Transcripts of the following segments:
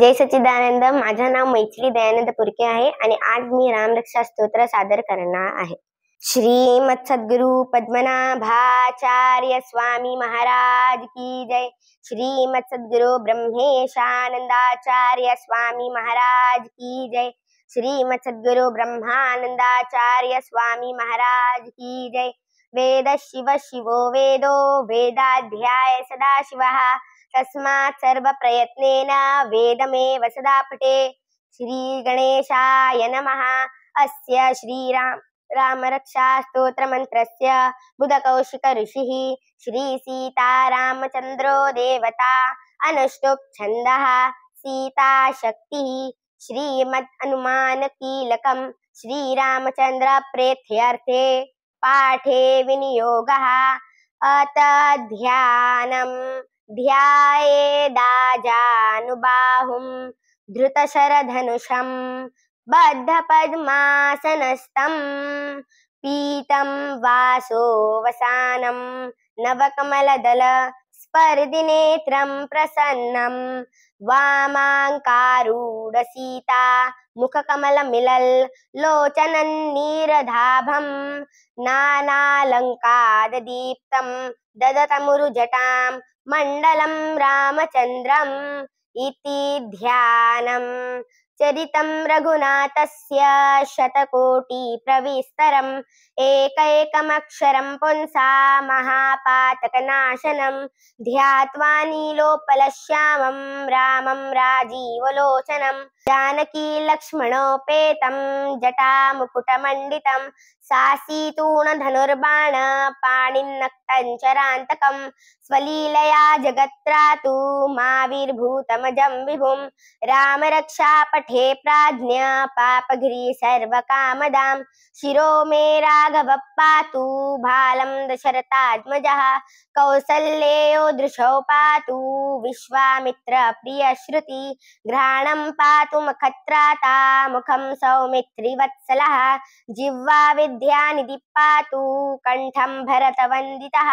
जय सच्चिदानंद माझं नाव मैथिली दयानंद पुरके आहे आणि आज मी रामरक्षा स्तोत्र सादर करणार आहे श्री सद्गुरु पद्मनाभाचार्य स्वामी महाराज की जय श्री सद्गुरु ब्रह्मेशानंदाचार्य स्वामी महाराज की जय श्री मत्सद्गुरु ब्रह्मानंदाचार्य स्वामी महाराज की जय वेद शिव शिवो वेदो वेदाध्याय सदा शिवः तस्मात् सर्वप्रयत्नेन वेदमेव सदा पठे श्रीगणेशाय नमः अस्य श्रीराम श्री सीता रामचंद्रो देवता अनुष्टुप्छन्दः सीताशक्तिः श्रीमद् रामचंद्र श्रीरामचन्द्रप्रेथ्यर्थे पाठे विनियोगः अत ध्यानम् ध्यायेदाजानुबाहुं धृतशरधनुषं बद्धपद्मासनस्तं पीतं वासोऽवसानं नवकमलदल स्पर्दिनेत्रं प्रसन्नं वामाङ्कारूढसीता मुखकमलमिलल् लोचनं नीरधाभं नानालङ्काददीप्तं ददतमुरुजटां मण्डलं रामचन्द्रम् इति से चरितं रघुनाथस्य शतकोटिप्रविस्तरम् एकैकमक्षरं पुंसा महापातकनाशनं ध्यात्वा श्याम रामं राजीवलोचनम् जानकी जटा मुकुटमंडित सासीतूण धनुर्बाण पाणिन्नक्तञ्चरान्तकं स्वलीलया जगत्रातु माविर्भूतमजं राम रक्षा पठे प्राज्ञा पापघ्री कामदा शिरो मे राघव पातु भालं दशरथात्मजः कौसल्येयो दृशौ पातु श्रुति घ्राणम पातु तु मुखम मुखं सौमित्रिवत्सलः जिह्वा विद्यानिधि पातु कण्ठं भरतवन्दितः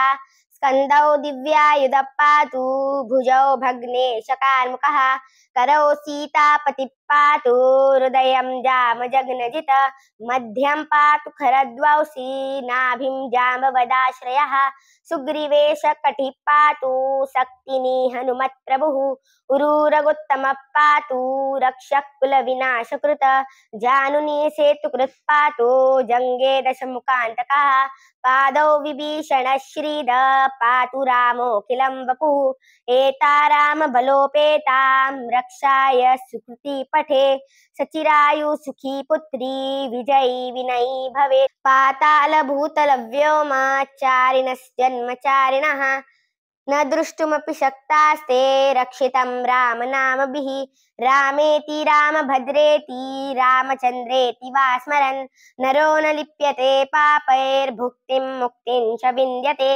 स्कन्दौ दिव्यायुधः पातु भुजौ भग्नेशकार्मुकः करौ सीतापतिः पातु हृदयं मध्यम मध्यं पातु खरद्वौसी नाभिं जाम्बवदाश्रयः सुग्रीवेश कटिः पातु शक्तिनी हनुमत्प्रभुः उरुरगुत्तमः पातु रक्षकुलविनाशकृत जानुनी सेतुकृत् पातु जङ्गे दशमुखान्तकः पादौ विभीषणश्रीद पातु रामोऽखिलं वपुः एता रामबलोपेतां रक्षाय सुकृतिप पठे सचिरायु सुखी पुत्री विजयी विनयी भवे पाताल भूतल व्योमाचारिणश्जन्मचारिणः न द्रष्टुमपि शक्तास्ते रक्षितं रामनामभिः रामेति रामभद्रेति रामचन्द्रेति वा स्मरन् नरो न लिप्यते पापैर्भुक्तिं मुक्तिं च विन्द्यते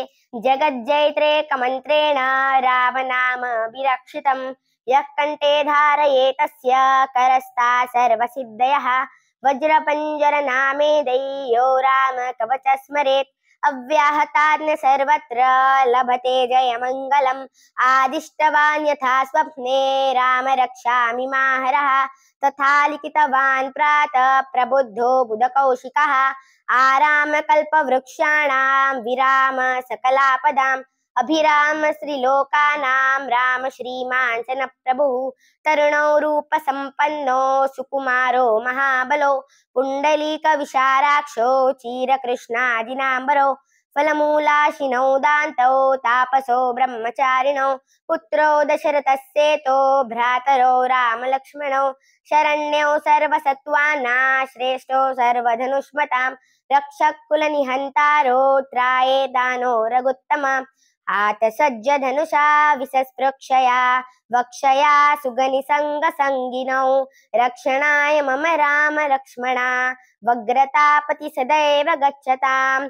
जगज्जयित्रेकमन्त्रेण रामनाम विरक्षितम् यः कण्ठे धारयेतस्य करस्ता सर्वसिद्धयः वज्रपञ्जरनामेदैयो रामकवच स्मरेत् अव्याहतान् सर्वत्र लभते जयमङ्गलम् आदिष्टवान् यथा स्वप्ने राम रक्षामि माहरः तथा लिखितवान् प्रातः प्रबुद्धो बुधकौशिकः आरामकल्पवृक्षाणां विराम सकलापदाम् अभिराम श्रीलोकानां राम श्रीमान् च न प्रभुः तरुणो रूपसम्पन्नो सुकुमारो महाबलो पुण्डलीकविशाराक्षो चीरकृष्णाजिनाम्बरो फलमूलाशिनौ दान्तौ तापसो ब्रह्मचारिणौ पुत्रो दशरथस्येतो भ्रातरौ रामलक्ष्मणौ शरण्यौ सर्वसत्त्वाना श्रेष्ठो सर्वधनुष्मतां रक्षकुलनिहन्तारो त्राये दानो रघुत्तमाम् आत आतसज्जधनुषा विसस्पृक्षया वक्षया संग संगिनौ रक्षणाय मम राम लक्ष्मणा वग्रतापति सदैव गच्छताम्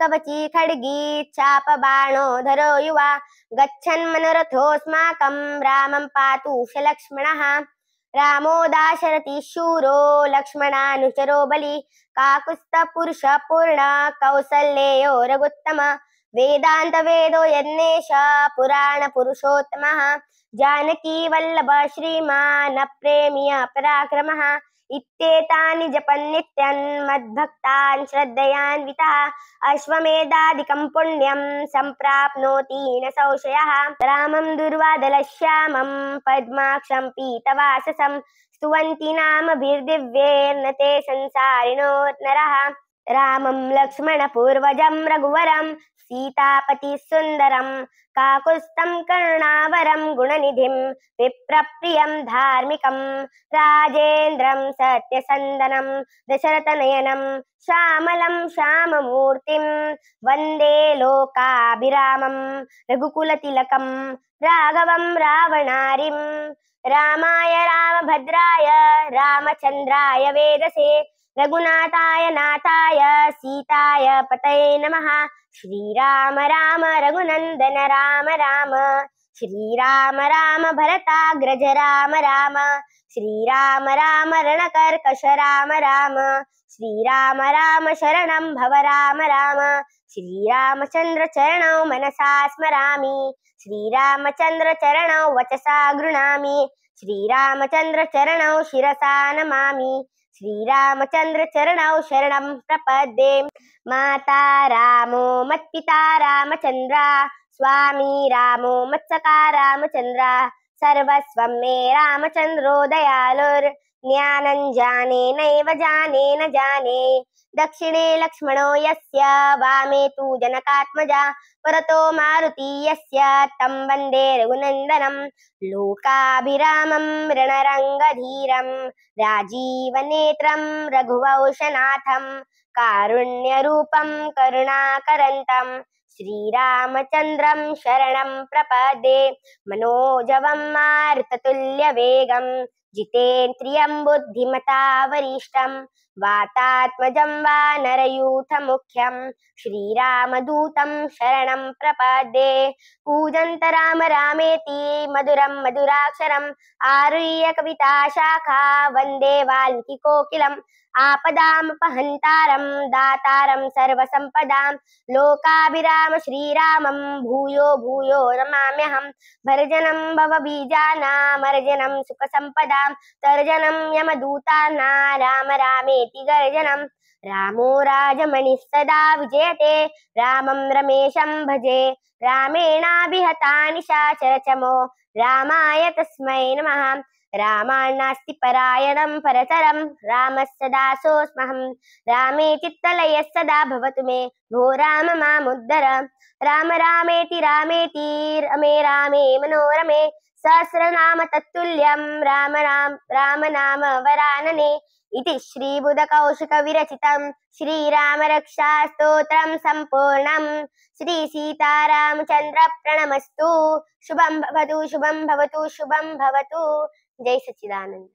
कवची खड्गी चापबाणोधरो युवा गच्छन् मनोरथोऽस्माकं रामं पातुष लक्ष्मणः रामो दाशरथि शूरो लक्ष्मणानुचरो बलि काकुस्तपुरुषपूर्ण कौसल्येयो रघुत्तम वेदान्तवेदो जानकी वल्लभ श्रीमान श्रीमानप्रेमीय पराक्रम इत्येतानि जपन् नित्यन् श्रद्धयान्वितः अश्वमेधादिकं पुण्यं सम्प्राप्नोति न संशयः रामं दुर्वादलश्यामं पद्माक्षं पीतवाससं स्तुवन्ति नामभिर्दिव्येर्न ते संसारिणो नरः रामं लक्ष्मणपूर्वजं रघुवरं सीतापतिसुन्दरम् काकुस्तम कर्णावरम काकुस्तं कर्णावरं गुणनिधिं विप्रप्रियं धार्मिकं राजेन्द्रं श्यामलम श्याम श्यामलं वंदे लोकाभिरामम रघुकुल तिलकम राघवम रावणारिम रामाय राम भद्राय रामचंद्राय वेदसे रघुनाथाय नाथाय सीताय पतये नमः श्रीराम राम रघुनन्दन राम राम श्रीराम राम भरताग्रज राम राम श्रीराम राम रणकर्कश राम राम श्रीराम राम शरण भव राम राम श्रीरामचन्द्र चरणौ मनसा स्मरामि श्रीरामचन्द्र चरणौ वचसा गृह्णामि श्रीरामचन्द्र चरणौ शिरसा नमामि श्रीरामचन्द्र चरणौ शरणं प्रपदे माता रामो मत्पिता रामचन्द्र स्वामी रामो मत्सका रामचन्द्र सर्वस्वं मे रामचन्द्रो दयालुर् ज्ञानं जाने नैव जाने न जाने दक्षिणे लक्ष्मणो यस्य वामे तु जनकात्मजा परतो मारुति यस्य तं वन्दे रघुनन्दनं लोकाभिरामं रणरङ्गधीरं राजीवनेत्रं रघुवंशनाथं कारुण्यरूपं करुणाकरन्तं श्रीरामचन्द्रं शरणं प्रपदे मनोजवं मारुततुल्यवेगम् जितेन्द्रियं बुद्धिमता वरिष्ठं वातात्मजं वा नरयूथमुख्यं श्रीरामदूतं शरणं प्रपदे पूजन्त राम रामेति मधुरं मधुराक्षरम् आरुह्य कविता शाखा वन्दे वाल्मीकिकोकिलम् आपदामपहन्तारं दातारं सर्वसम्पदां लोकाभिराम श्रीरामं भूयो भूयो नमाम्यहं भरजनं भवबीजानामर्जनं सुखसम्पदा सीतायां तर्जनं यमदूताना राम रामेति गर्जनम् रामो सदा विजयते रामं रमेशं भजे रामेणाभिहता निशाचरचमो रामाय तस्मै नमः रामान्नास्ति परायणं परतरं रामः सदा रामे चित्तलयः सदा भवतु मे भो राम मामुद्धर राम रामेति रामेति रमे रामे मनोरमे सहस्रनाम तत्तुल्यं राम राम रामनाम वरानने इति श्रीबुधकौशिकविरचितं श्रीरामरक्षास्तोत्रं सम्पूर्णं श्रीसीतारामचन्द्रप्रणमस्तु शुभम भवतु शुभं भवतु शुभं भवतु जय सच्चिदानंद